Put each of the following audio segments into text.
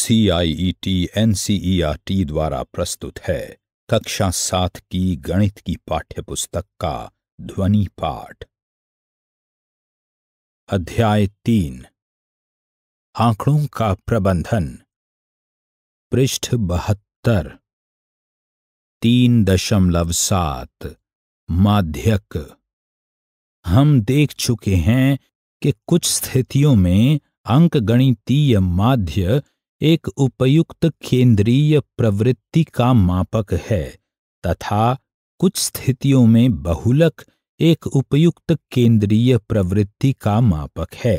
C I E T N C E R T द्वारा प्रस्तुत है कक्षा सात की गणित की पाठ्य पुस्तक का ध्वनि पाठ अध्याय तीन आंकड़ों का प्रबंधन पृष्ठ बहत्तर तीन दशमलव सात माध्यक हम देख चुके हैं कि कुछ स्थितियों में अंकगणितीय माध्य एक उपयुक्त केंद्रीय प्रवृत्ति का मापक है तथा कुछ स्थितियों में बहुलक एक उपयुक्त केंद्रीय प्रवृत्ति का मापक है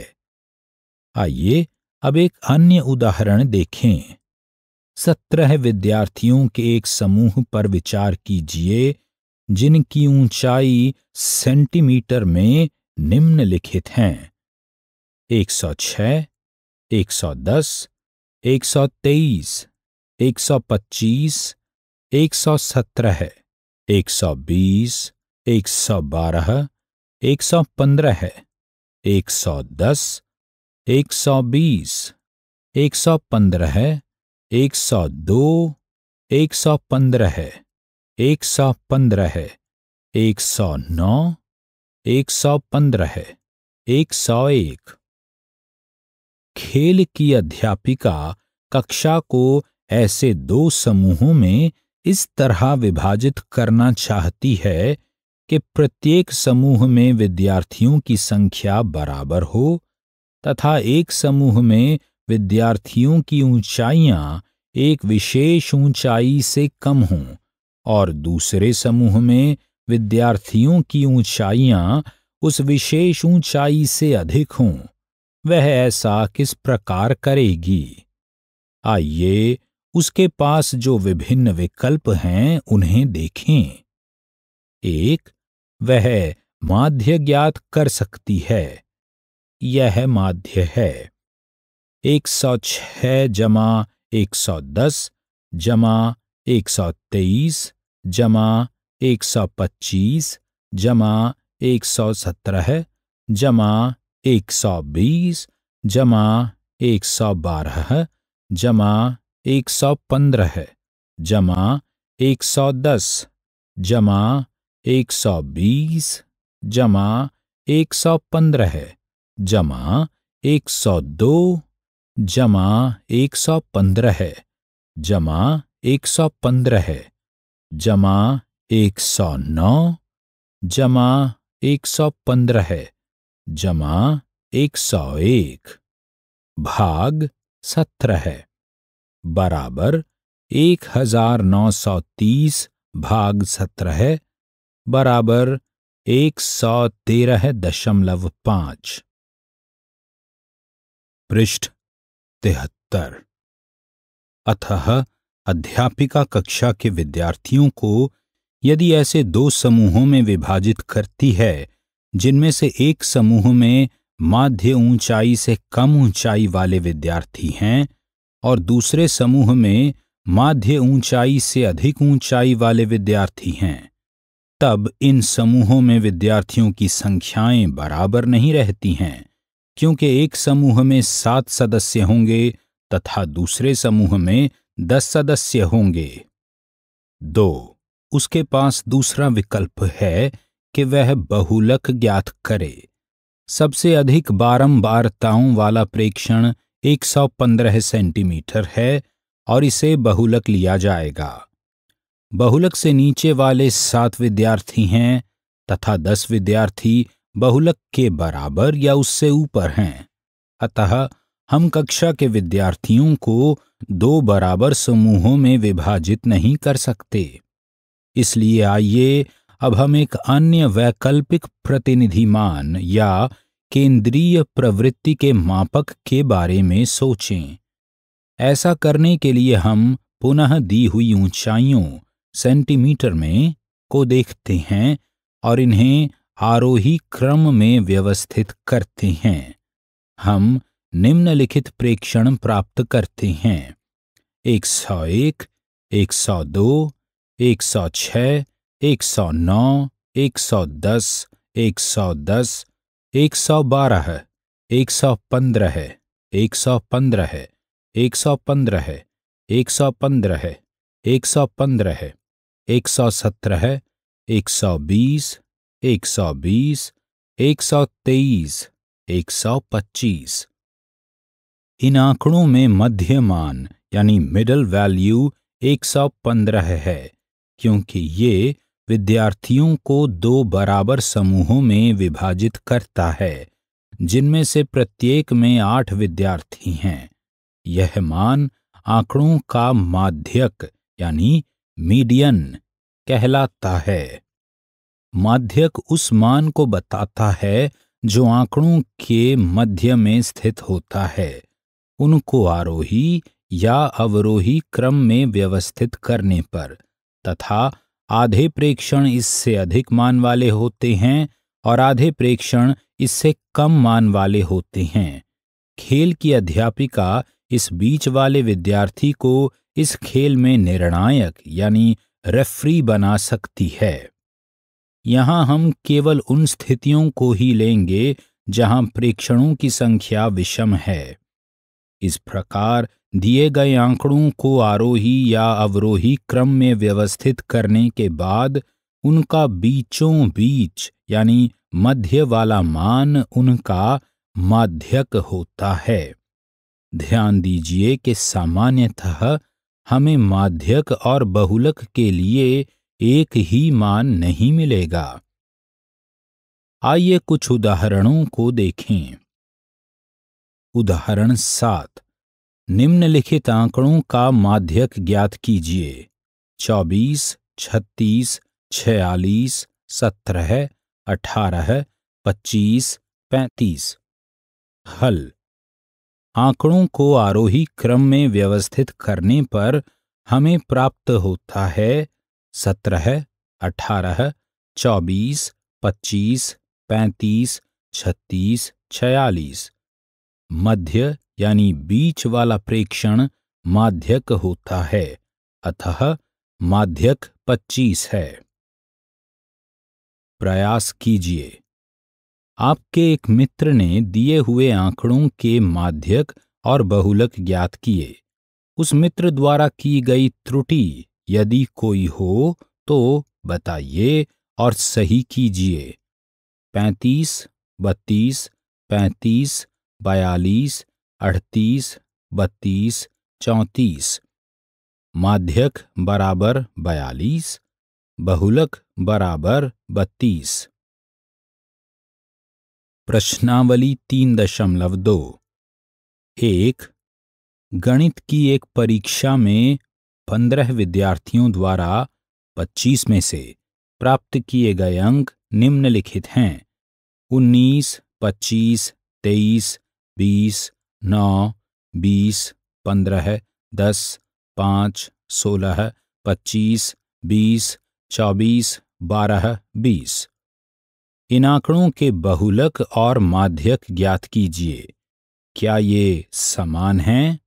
आइए अब एक अन्य उदाहरण देखें सत्रह विद्यार्थियों के एक समूह पर विचार कीजिए जिनकी ऊंचाई सेंटीमीटर में निम्नलिखित हैं 106, 110, एक सौ तेईस एक सौ पच्चीस एक सौ सत्रह एक सौ बीस एक सौ बारह एक सौ पंद्रह है एक सौ दस एक सौ बीस एक सौ पंद्रह है एक सौ दो एक सौ पंद्रह है एक सौ पंद्रह है एक सौ नौ एक सौ पंद्रह है एक सौ एक खेल की अध्यापिका कक्षा को ऐसे दो समूहों में इस तरह विभाजित करना चाहती है कि प्रत्येक समूह में विद्यार्थियों की संख्या बराबर हो तथा एक समूह में विद्यार्थियों की ऊंचाइयां एक विशेष ऊंचाई से कम हों और दूसरे समूह में विद्यार्थियों की ऊंचाइयां उस विशेष ऊंचाई से अधिक हों वह ऐसा किस प्रकार करेगी आइए उसके पास जो विभिन्न विकल्प हैं उन्हें देखें एक वह माध्य ज्ञात कर सकती है यह माध्य है एक सौ छह जमा एक सौ दस जमा एक सौ तेईस जमा एक सौ पच्चीस जमा एक सौ सत्रह जमा एक सौ बीस जमा एक सौ बारह जमा एक सौ पंद्रह जमा एक सौ दस जमा एक सौ बीस जमा एक सौ पंद्रह जमा एक सौ दो जमा एक सौ पंद्रह जमा एक सौ पंद्रह जमा एक सौ नौ जमा एक सौ पंद्रह जमा एक सौ एक भाग सत्रह बराबर एक हजार नौ सौ तीस भाग सत्रह बराबर एक सौ तेरह दशमलव पांच पृष्ठ तिहत्तर अतः अध्यापिका कक्षा के विद्यार्थियों को यदि ऐसे दो समूहों में विभाजित करती है जिनमें से एक समूह में माध्य ऊंचाई से कम ऊंचाई वाले विद्यार्थी हैं और दूसरे समूह में माध्य ऊंचाई से अधिक ऊंचाई वाले विद्यार्थी हैं तब इन समूहों में विद्यार्थियों की संख्याएं बराबर नहीं रहती हैं क्योंकि एक समूह में सात सदस्य होंगे तथा दूसरे समूह में दस सदस्य होंगे दो उसके पास दूसरा विकल्प है कि वह बहुलक ज्ञात करे सबसे अधिक बारंबारताओं वाला प्रेक्षण 115 सेंटीमीटर है और इसे बहुलक लिया जाएगा बहुलक से नीचे वाले सात विद्यार्थी हैं तथा दस विद्यार्थी बहुलक के बराबर या उससे ऊपर हैं अतः हम कक्षा के विद्यार्थियों को दो बराबर समूहों में विभाजित नहीं कर सकते इसलिए आइए अब हम एक अन्य वैकल्पिक प्रतिनिधिमान या केंद्रीय प्रवृत्ति के मापक के बारे में सोचें ऐसा करने के लिए हम पुनः दी हुई ऊंचाइयों सेंटीमीटर में को देखते हैं और इन्हें आरोही क्रम में व्यवस्थित करते हैं हम निम्नलिखित प्रेक्षण प्राप्त करते हैं 101, 102, 106, एक सौ नौ एक सौ दस एक सौ दस एक सौ बारह एक सौ पंद्रह एक सौ पंद्रह है एक सौ पंद्रह है एक सौ पंद्रह है एक सौ पंद्रह है एक सौ सत्रह एक सौ बीस एक सौ बीस एक सौ तेईस एक सौ पच्चीस इन आंकड़ों में मध्यमान यानी मिडल वैल्यू एक सौ पंद्रह है क्योंकि ये विद्यार्थियों को दो बराबर समूहों में विभाजित करता है जिनमें से प्रत्येक में आठ विद्यार्थी हैं यह मान आंकड़ों का माध्यक यानी मीडियन कहलाता है माध्यक उस मान को बताता है जो आंकड़ों के मध्य में स्थित होता है उनको आरोही या अवरोही क्रम में व्यवस्थित करने पर तथा आधे प्रेक्षण इससे अधिक मान वाले होते हैं और आधे प्रेक्षण इससे कम मान वाले होते हैं खेल की अध्यापिका इस बीच वाले विद्यार्थी को इस खेल में निर्णायक यानी रेफरी बना सकती है यहां हम केवल उन स्थितियों को ही लेंगे जहां प्रेक्षणों की संख्या विषम है इस प्रकार दिए गए आंकड़ों को आरोही या अवरोही क्रम में व्यवस्थित करने के बाद उनका बीचों बीच यानी मध्य वाला मान उनका माध्यक होता है ध्यान दीजिए कि सामान्यतः हमें माध्यक और बहुलक के लिए एक ही मान नहीं मिलेगा आइए कुछ उदाहरणों को देखें उदाहरण सात निम्नलिखित आंकड़ों का माध्यक ज्ञात कीजिए चौबीस छत्तीस छियालीस सत्रह अठारह पच्चीस पैंतीस हल आंकड़ों को आरोही क्रम में व्यवस्थित करने पर हमें प्राप्त होता है सत्रह अठारह चौबीस पच्चीस पैंतीस छत्तीस छयालीस मध्य यानी बीच वाला प्रेक्षण माध्यक होता है अतः माध्यक 25 है प्रयास कीजिए आपके एक मित्र ने दिए हुए आंकड़ों के माध्यक और बहुलक ज्ञात किए उस मित्र द्वारा की गई त्रुटि यदि कोई हो तो बताइए और सही कीजिए पैंतीस बत्तीस पैंतीस बयालीस अड़तीस बत्तीस चौंतीस माध्यक बराबर बयालीस बहुलक बराबर बत्तीस प्रश्नावली तीन दशमलव दो एक गणित की एक परीक्षा में पंद्रह विद्यार्थियों द्वारा पच्चीस में से प्राप्त किए गए अंक निम्नलिखित हैं उन्नीस पच्चीस तेईस बीस नौ बीस पंद्रह दस पाँच सोलह पच्चीस बीस चौबीस बारह बीस इन आंकड़ों के बहुलक और माध्यक ज्ञात कीजिए क्या ये समान हैं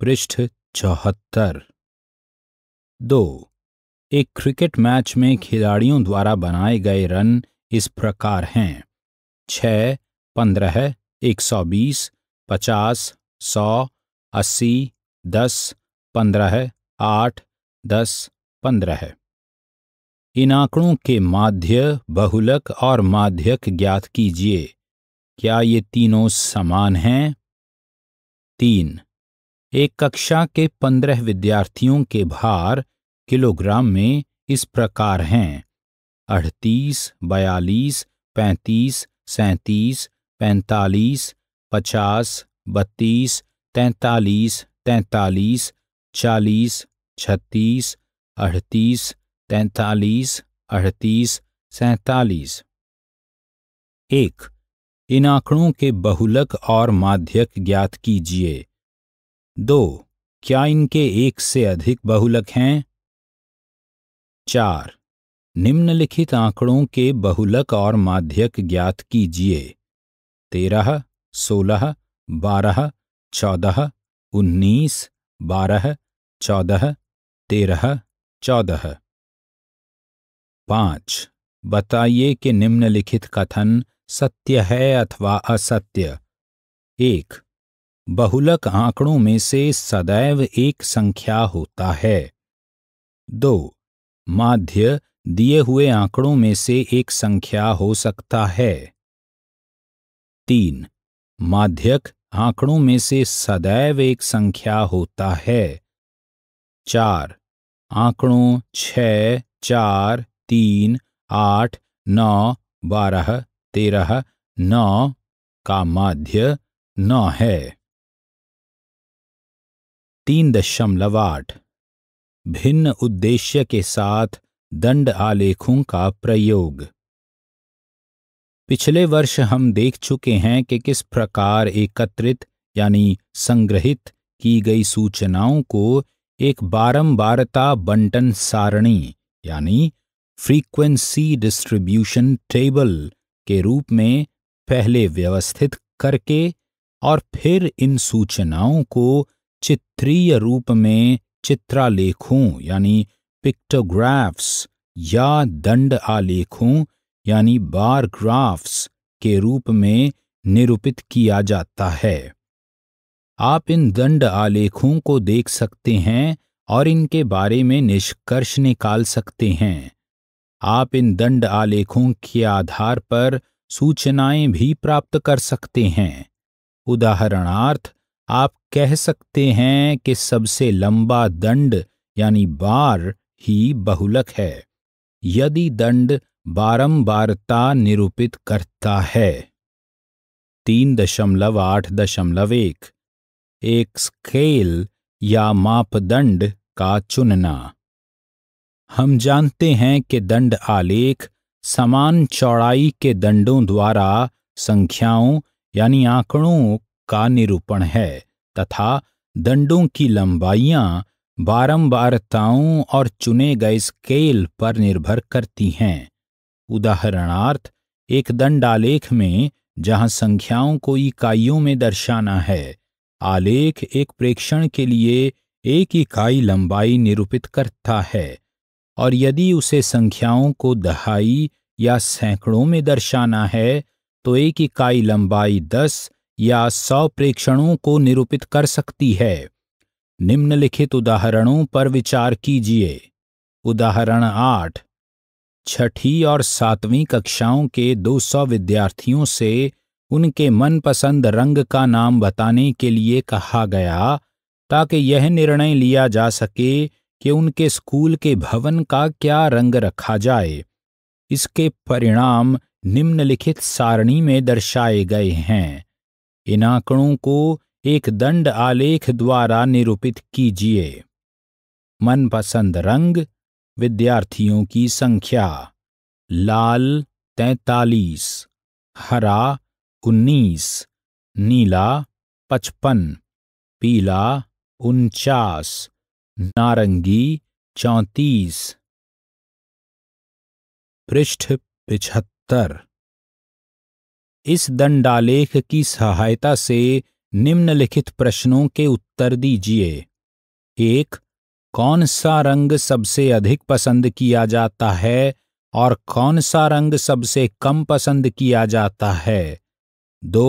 पृष्ठ चौहत्तर दो एक क्रिकेट मैच में खिलाड़ियों द्वारा बनाए गए रन इस प्रकार हैं छ पंद्रह एक सौ बीस पचास सौ अस्सी दस पंद्रह आठ दस पंद्रह इन आंकड़ों के माध्य बहुलक और माध्यक ज्ञात कीजिए क्या ये तीनों समान हैं तीन एक कक्षा के पंद्रह विद्यार्थियों के भार किलोग्राम में इस प्रकार हैं अड़तीस बयालीस पैंतीस सैंतीस पैंतालीस पचास बत्तीस तैंतालीस तैंतालीस चालीस छत्तीस अड़तीस तैंतालीस अड़तीस सैतालीस एक इन आंकड़ों के बहुलक और माध्यक ज्ञात कीजिए दो क्या इनके एक से अधिक बहुलक हैं चार निम्नलिखित आंकड़ों के बहुलक और माध्यक ज्ञात कीजिए तेरह सोलह बारह चौदह उन्नीस बारह चौदह तेरह चौदह पाँच बताइए कि निम्नलिखित कथन सत्य है अथवा असत्य एक बहुलक आंकड़ों में से सदैव एक संख्या होता है दो माध्य दिए हुए आंकड़ों में से एक संख्या हो सकता है तीन माध्यक आंकड़ों में से सदैव एक संख्या होता है चार आंकड़ों छ चार तीन आठ नौ बारह तेरह नौ का माध्य नौ है तीन दशमलव आठ भिन्न उद्देश्य के साथ दंड आलेखों का प्रयोग पिछले वर्ष हम देख चुके हैं कि किस प्रकार एकत्रित यानी संग्रहित की गई सूचनाओं को एक बारंबारता बंटन सारणी यानी फ्रीक्वेंसी डिस्ट्रीब्यूशन टेबल के रूप में पहले व्यवस्थित करके और फिर इन सूचनाओं को चित्रीय रूप में चित्रालेखों यानी पिक्टोग्राफ्स या दंड आलेखों यानी बार ग्राफ्स के रूप में निरूपित किया जाता है आप इन दंड आलेखों को देख सकते हैं और इनके बारे में निष्कर्ष निकाल सकते हैं आप इन दंड आलेखों के आधार पर सूचनाएं भी प्राप्त कर सकते हैं उदाहरणार्थ आप कह सकते हैं कि सबसे लंबा दंड यानी बार ही बहुलक है यदि दंड बारंबारता निरूपित करता है तीन दशमलव आठ दशमलव एक एक स्केल या मापदंड का चुनना हम जानते हैं कि दंड आलेख समान चौड़ाई के दंडों द्वारा संख्याओं यानी आंकड़ों का निरूपण है तथा दंडों की लंबाइयां बारंबारताओं और चुने गए स्केल पर निर्भर करती हैं उदाहरणार्थ एक दंड आलेख में जहां संख्याओं को इकाइयों में दर्शाना है आलेख एक प्रेक्षण के लिए एक इकाई लंबाई निरूपित करता है और यदि उसे संख्याओं को दहाई या सैकड़ों में दर्शाना है तो एक इकाई लंबाई दस या सौ प्रेक्षणों को निरूपित कर सकती है निम्नलिखित उदाहरणों पर विचार कीजिए उदाहरण आठ छठी और सातवीं कक्षाओं के 200 विद्यार्थियों से उनके मनपसंद रंग का नाम बताने के लिए कहा गया ताकि यह निर्णय लिया जा सके कि उनके स्कूल के भवन का क्या रंग रखा जाए इसके परिणाम निम्नलिखित सारणी में दर्शाए गए हैं इन आंकड़ों को एक दंड आलेख द्वारा निरूपित कीजिए मनपसंद रंग विद्यार्थियों की संख्या लाल तैतालीस हरा उन्नीस नीला पचपन पीला उनचास नारंगी चौंतीस पृष्ठ पिछहत्तर इस दंडालेख की सहायता से निम्नलिखित प्रश्नों के उत्तर दीजिए एक कौन सा रंग सबसे अधिक पसंद किया जाता है और कौन सा रंग सबसे कम पसंद किया जाता है दो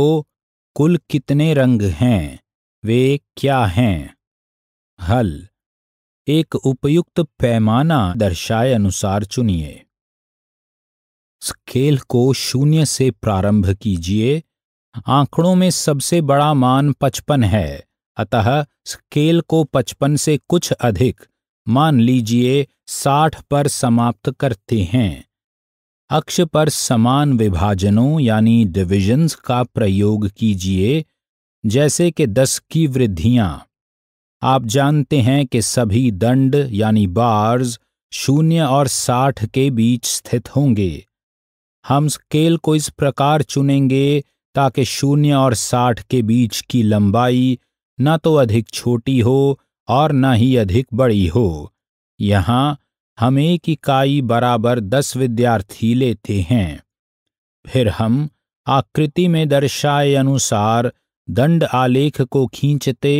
कुल कितने रंग हैं वे क्या हैं हल एक उपयुक्त पैमाना दर्शाए अनुसार चुनिए स्केल को शून्य से प्रारंभ कीजिए आंकड़ों में सबसे बड़ा मान पचपन है अतः स्केल को पचपन से कुछ अधिक मान लीजिए साठ पर समाप्त करते हैं अक्ष पर समान विभाजनों यानी डिविजन्स का प्रयोग कीजिए जैसे कि दस की वृद्धियां आप जानते हैं कि सभी दंड यानी बार्स शून्य और साठ के बीच स्थित होंगे हम स्केल को इस प्रकार चुनेंगे ताकि शून्य और साठ के बीच की लंबाई न तो अधिक छोटी हो और न ही अधिक बड़ी हो यहाँ हम एक इकाई बराबर दस विद्यार्थी लेते हैं फिर हम आकृति में दर्शाए अनुसार दंड आलेख को खींचते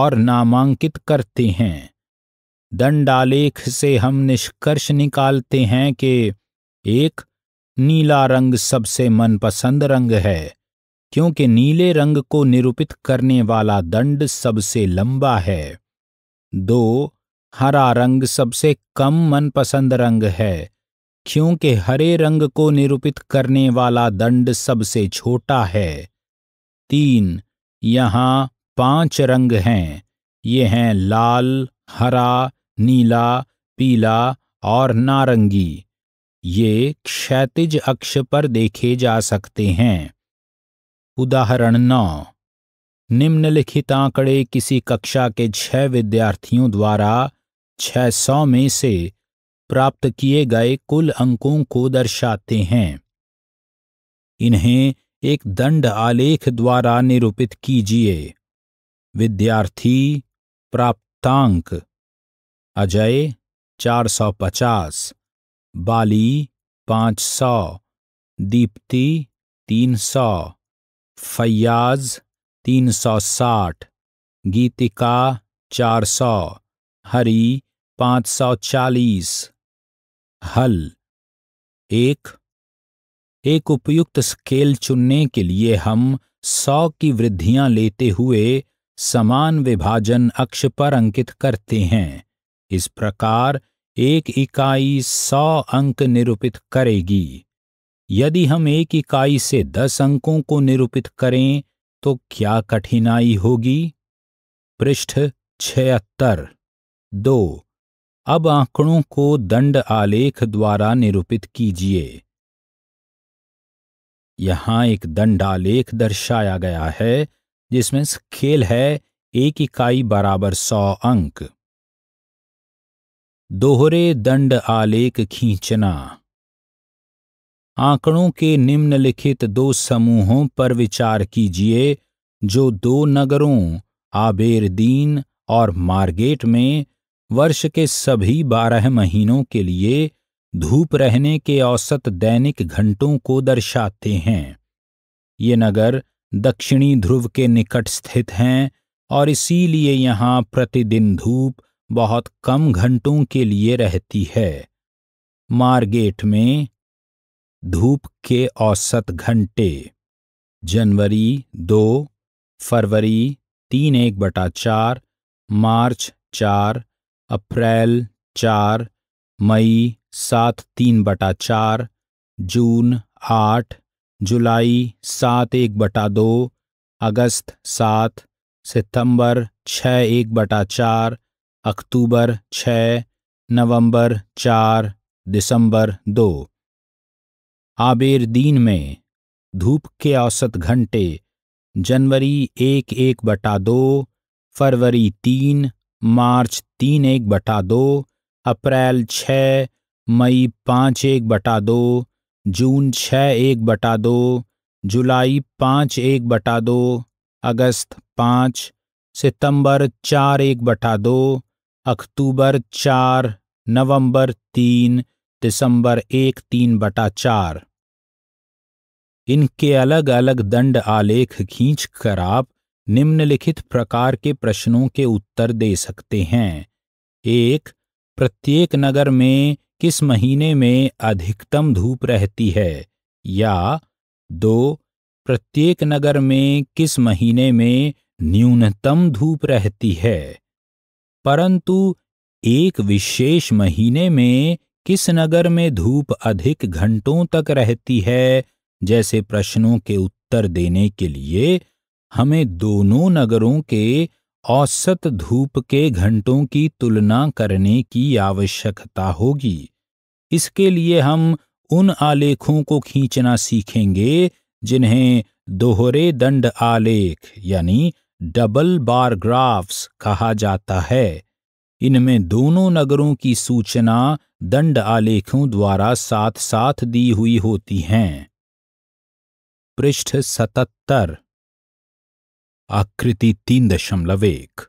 और नामांकित करते हैं दंड आलेख से हम निष्कर्ष निकालते हैं कि एक नीला रंग सबसे मनपसंद रंग है क्योंकि नीले रंग को निरूपित करने वाला दंड सबसे लंबा है दो हरा रंग सबसे कम मनपसंद रंग है क्योंकि हरे रंग को निरूपित करने वाला दंड सबसे छोटा है तीन यहाँ पांच रंग हैं ये हैं लाल हरा नीला पीला और नारंगी ये क्षैतिज अक्ष पर देखे जा सकते हैं उदाहरण नौ निम्नलिखित आंकड़े किसी कक्षा के छह विद्यार्थियों द्वारा छह सौ में से प्राप्त किए गए कुल अंकों को दर्शाते हैं इन्हें एक दंड आलेख द्वारा निरूपित कीजिए विद्यार्थी प्राप्तांक अजय 450, बाली 500, दीप्ति 300, फयाज 360, गीतिका 400, हरी 540, हल एक एक उपयुक्त स्केल चुनने के लिए हम 100 की वृद्धियां लेते हुए समान विभाजन अक्ष पर अंकित करते हैं इस प्रकार एक इकाई 100 अंक निरूपित करेगी यदि हम एक इकाई से दस अंकों को निरूपित करें तो क्या कठिनाई होगी पृष्ठ छिहत्तर दो अब आंकड़ों को दंड आलेख द्वारा निरूपित कीजिए यहाँ एक दंड आलेख दर्शाया गया है जिसमें खेल है एक इकाई बराबर सौ अंक दोहरे दंड आलेख खींचना आंकड़ों के निम्नलिखित दो समूहों पर विचार कीजिए जो दो नगरों आबेरदीन और मार्गेट में वर्ष के सभी बारह महीनों के लिए धूप रहने के औसत दैनिक घंटों को दर्शाते हैं ये नगर दक्षिणी ध्रुव के निकट स्थित हैं और इसीलिए यहाँ प्रतिदिन धूप बहुत कम घंटों के लिए रहती है मार्गेट में धूप के औसत घंटे जनवरी दो फरवरी तीन एक बटा चार मार्च चार अप्रैल चार मई सात तीन बटा चार जून आठ जुलाई सात एक बटा दो अगस्त सात सितंबर छः एक बटा चार अक्टूबर छः नवंबर चार दिसंबर दो आबेर दीन में धूप के औसत घंटे जनवरी एक एक बटा दो फरवरी तीन मार्च तीन एक बटा दो अप्रैल छ मई पाँच एक बटा दो जून छः एक बटा दो जुलाई पाँच एक बटा दो अगस्त पाँच सितंबर चार एक बटा दो अक्टूबर चार नवंबर तीन दिसंबर एक तीन बटा चार इनके अलग अलग दंड आलेख खींच कर आप निम्नलिखित प्रकार के प्रश्नों के उत्तर दे सकते हैं एक प्रत्येक नगर में किस महीने में अधिकतम धूप रहती है या दो प्रत्येक नगर में किस महीने में न्यूनतम धूप रहती है परंतु एक विशेष महीने में किस नगर में धूप अधिक घंटों तक रहती है जैसे प्रश्नों के उत्तर देने के लिए हमें दोनों नगरों के औसत धूप के घंटों की तुलना करने की आवश्यकता होगी इसके लिए हम उन आलेखों को खींचना सीखेंगे जिन्हें दोहरे दंड आलेख यानी डबल बार ग्राफ्स कहा जाता है इनमें दोनों नगरों की सूचना दंड आलेखों द्वारा साथ साथ दी हुई होती हैं पृष्ठ सतहत्तर आकृति तीन दशमलव एक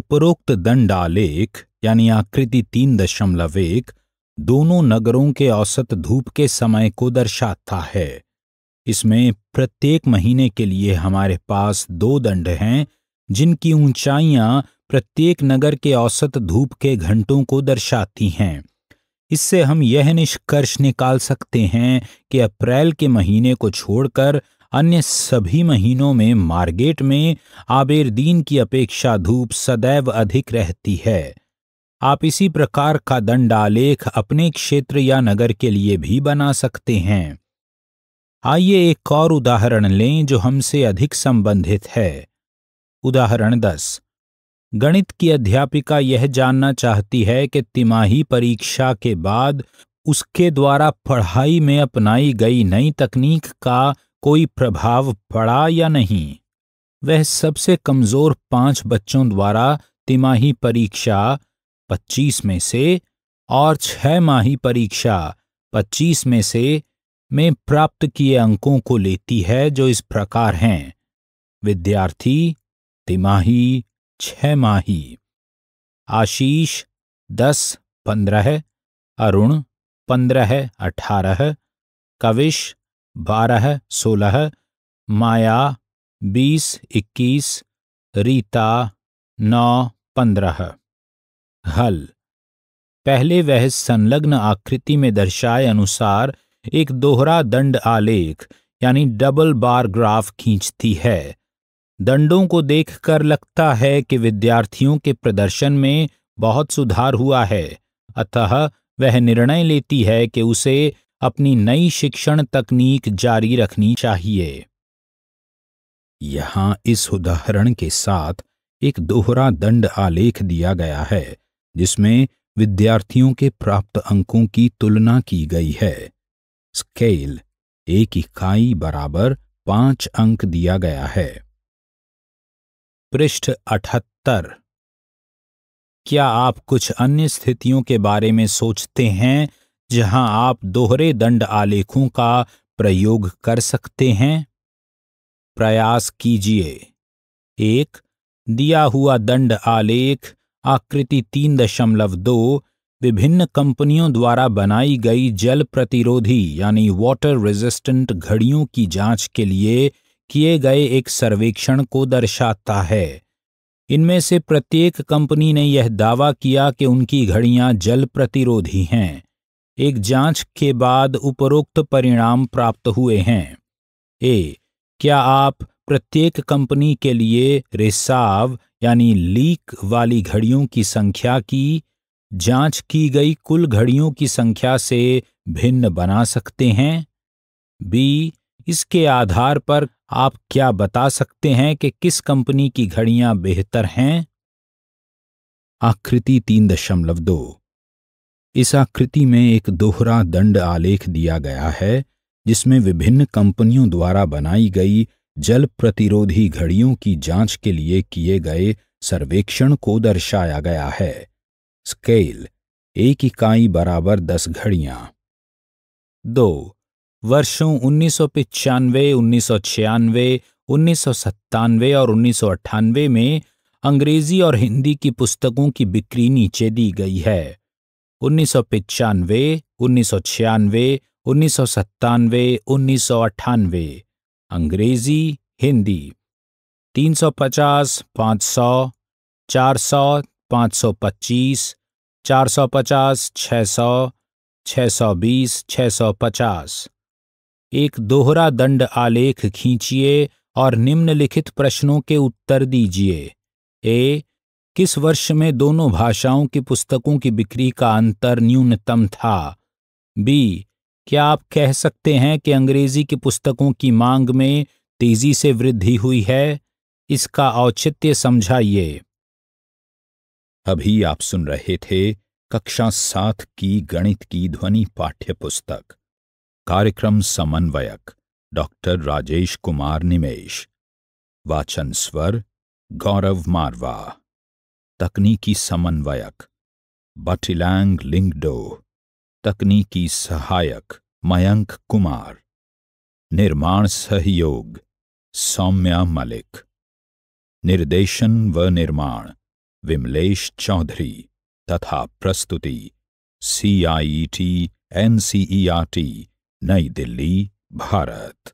उपरोक्त दंड आलेख यानी आकृति तीन दशमलव एक दोनों नगरों के औसत धूप के समय को दर्शाता है इसमें प्रत्येक महीने के लिए हमारे पास दो दंड हैं जिनकी ऊंचाइयां प्रत्येक नगर के औसत धूप के घंटों को दर्शाती हैं इससे हम यह निष्कर्ष निकाल सकते हैं कि अप्रैल के महीने को छोड़कर अन्य सभी महीनों में मार्गेट में आबेरदीन की अपेक्षा धूप सदैव अधिक रहती है आप इसी प्रकार का दंडालेख अपने क्षेत्र या नगर के लिए भी बना सकते हैं आइए एक और उदाहरण लें जो हमसे अधिक संबंधित है उदाहरण दस गणित की अध्यापिका यह जानना चाहती है कि तिमाही परीक्षा के बाद उसके द्वारा पढ़ाई में अपनाई गई नई तकनीक का कोई प्रभाव पड़ा या नहीं वह सबसे कमजोर पांच बच्चों द्वारा तिमाही परीक्षा 25 में से और छह माही परीक्षा 25 में से में प्राप्त किए अंकों को लेती है जो इस प्रकार हैं विद्यार्थी तिमाही छह माही आशीष दस पंद्रह अरुण पंद्रह अठारह कविश बारह सोलह माया बीस इक्कीस रीता नौ पंद्रह हल पहले वह संलग्न आकृति में दर्शाए अनुसार एक दोहरा दंड आलेख यानी डबल बार ग्राफ खींचती है दंडों को देखकर लगता है कि विद्यार्थियों के प्रदर्शन में बहुत सुधार हुआ है अतः वह निर्णय लेती है कि उसे अपनी नई शिक्षण तकनीक जारी रखनी चाहिए यहां इस उदाहरण के साथ एक दोहरा दंड आलेख दिया गया है जिसमें विद्यार्थियों के प्राप्त अंकों की तुलना की गई है स्केल एक इकाई बराबर पांच अंक दिया गया है पृष्ठ अठहत्तर क्या आप कुछ अन्य स्थितियों के बारे में सोचते हैं जहां आप दोहरे दंड आलेखों का प्रयोग कर सकते हैं प्रयास कीजिए एक दिया हुआ दंड आलेख आकृति तीन दशमलव दो विभिन्न कंपनियों द्वारा बनाई गई जल प्रतिरोधी यानी वाटर रेजिस्टेंट घड़ियों की जांच के लिए किए गए एक सर्वेक्षण को दर्शाता है इनमें से प्रत्येक कंपनी ने यह दावा किया कि उनकी घड़ियां जल प्रतिरोधी हैं एक जांच के बाद उपरोक्त परिणाम प्राप्त हुए हैं ए क्या आप प्रत्येक कंपनी के लिए रिसाव यानी लीक वाली घड़ियों की संख्या की जांच की गई कुल घड़ियों की संख्या से भिन्न बना सकते हैं बी इसके आधार पर आप क्या बता सकते हैं कि किस कंपनी की घड़ियां बेहतर हैं आकृति तीन दशमलव दो इस आकृति में एक दोहरा दंड आलेख दिया गया है जिसमें विभिन्न कंपनियों द्वारा बनाई गई जल प्रतिरोधी घड़ियों की जांच के लिए किए गए सर्वेक्षण को दर्शाया गया है स्केल एक इकाई बराबर दस घड़ियां दो वर्षों उन्नीस सौ पिचानवे उन्नीस सौ छियानवे उन्नीस सौ सत्तानवे और उन्नीस सौ अट्ठानवे में अंग्रेजी और हिंदी की पुस्तकों की बिक्री नीचे दी गई है उन्नीस सौ पिचानवे उन्नीस सौ छियानवे उन्नीस सौ सत्तानवे उन्नीस सौ अट्ठानवे अंग्रेजी हिंदी छः सौ छः सौ बीस छः सौ पचास एक दोहरा दंड आलेख खींचिए और निम्नलिखित प्रश्नों के उत्तर दीजिए ए किस वर्ष में दोनों भाषाओं की पुस्तकों की बिक्री का अंतर न्यूनतम था बी क्या आप कह सकते हैं कि अंग्रेजी की पुस्तकों की मांग में तेजी से वृद्धि हुई है इसका औचित्य समझाइए अभी आप सुन रहे थे कक्षा सात की गणित की ध्वनि पाठ्य पुस्तक कार्यक्रम समन्वयक डॉक्टर राजेश कुमार निमेश वाचन स्वर गौरव मारवा तकनीकी समन्वयक बटिलैंग लिंगडो तकनीकी सहायक मयंक कुमार निर्माण सहयोग सौम्या मलिक निर्देशन व निर्माण विमलेश चौधरी तथा प्रस्तुति C I T N C E R T नई दिल्ली भारत